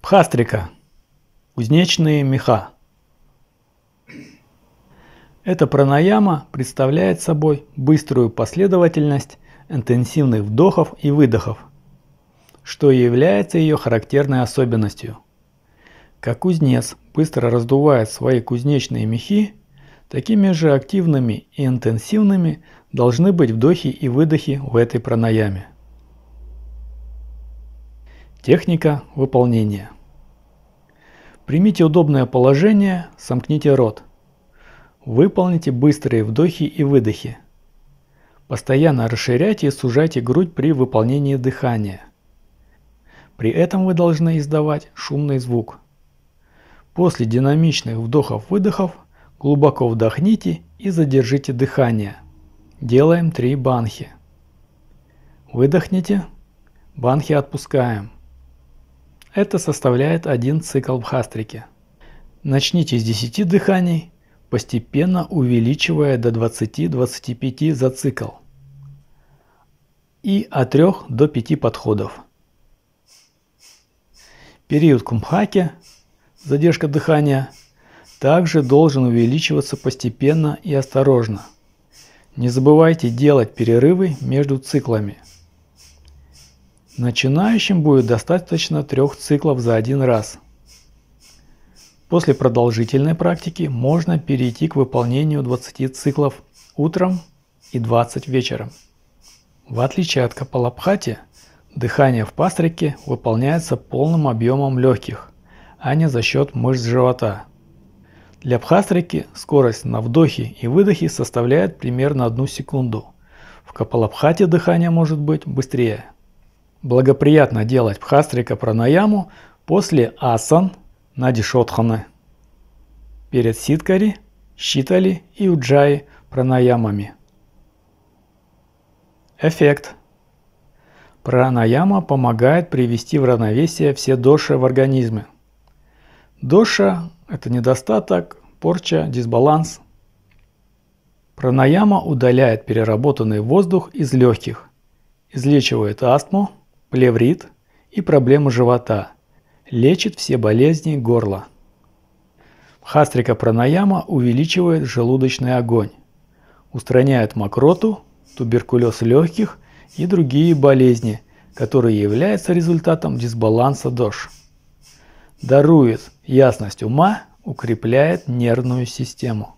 Пхастрика. Кузнечные меха. Эта пранаяма представляет собой быструю последовательность интенсивных вдохов и выдохов, что является ее характерной особенностью. Как кузнец быстро раздувает свои кузнечные мехи, Такими же активными и интенсивными должны быть вдохи и выдохи в этой пранаяме. Техника выполнения. Примите удобное положение, сомкните рот. Выполните быстрые вдохи и выдохи. Постоянно расширяйте и сужайте грудь при выполнении дыхания. При этом вы должны издавать шумный звук. После динамичных вдохов-выдохов Глубоко вдохните и задержите дыхание. Делаем три банхи. Выдохните, банхи отпускаем. Это составляет один цикл в хастрики. Начните с 10 дыханий, постепенно увеличивая до 20-25 за цикл. И от 3 до 5 подходов. Период кумхаки, задержка дыхания – также должен увеличиваться постепенно и осторожно. Не забывайте делать перерывы между циклами. Начинающим будет достаточно трех циклов за один раз. После продолжительной практики можно перейти к выполнению 20 циклов утром и 20 вечером. В отличие от капалабхати, дыхание в пастрике выполняется полным объемом легких, а не за счет мышц живота – для Бхастрики скорость на вдохе и выдохе составляет примерно одну секунду. В Капалабхате дыхание может быть быстрее. Благоприятно делать Бхастрика пранаяму после асан надишотханы. Перед ситкари, считали и уджаи пранаямами. Эффект. Пранаяма помогает привести в равновесие все доши в организме. Доша это недостаток, порча, дисбаланс. Пранаяма удаляет переработанный воздух из легких, излечивает астму, плеврит и проблемы живота, лечит все болезни горла. Хастрика пранаяма увеличивает желудочный огонь, устраняет мокроту, туберкулез легких и другие болезни, которые являются результатом дисбаланса ДОЖ. Дарует Ясность ума укрепляет нервную систему.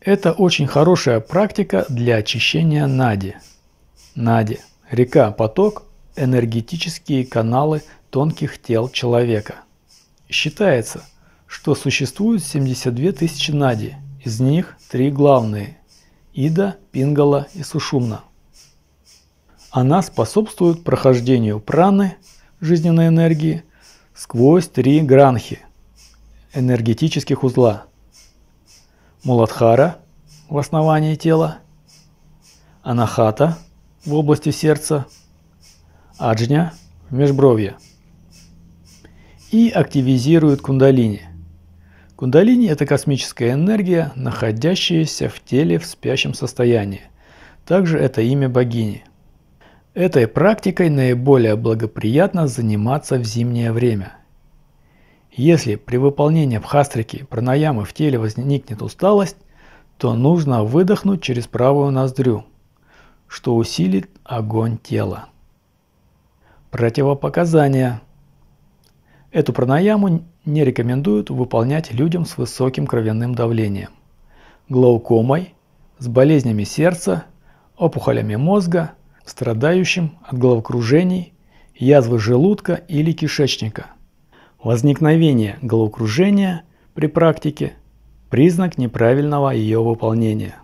Это очень хорошая практика для очищения нади. Нади – река, поток, энергетические каналы тонких тел человека. Считается, что существует 72 тысячи нади, из них три главные – Ида, Пингала и Сушумна. Она способствует прохождению праны, жизненной энергии – сквозь три гранхи энергетических узла. Муладхара в основании тела, анахата в области сердца, аджня в межбровье. И активизирует кундалини. Кундалини – это космическая энергия, находящаяся в теле в спящем состоянии. Также это имя богини – Этой практикой наиболее благоприятно заниматься в зимнее время. Если при выполнении бхастрики пранаямы в теле возникнет усталость, то нужно выдохнуть через правую ноздрю, что усилит огонь тела. Противопоказания. Эту пранаяму не рекомендуют выполнять людям с высоким кровяным давлением, глаукомой, с болезнями сердца, опухолями мозга – страдающим от головокружений, язвы желудка или кишечника. Возникновение головокружения при практике – признак неправильного ее выполнения.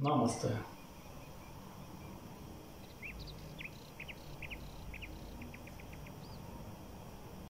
Намасте.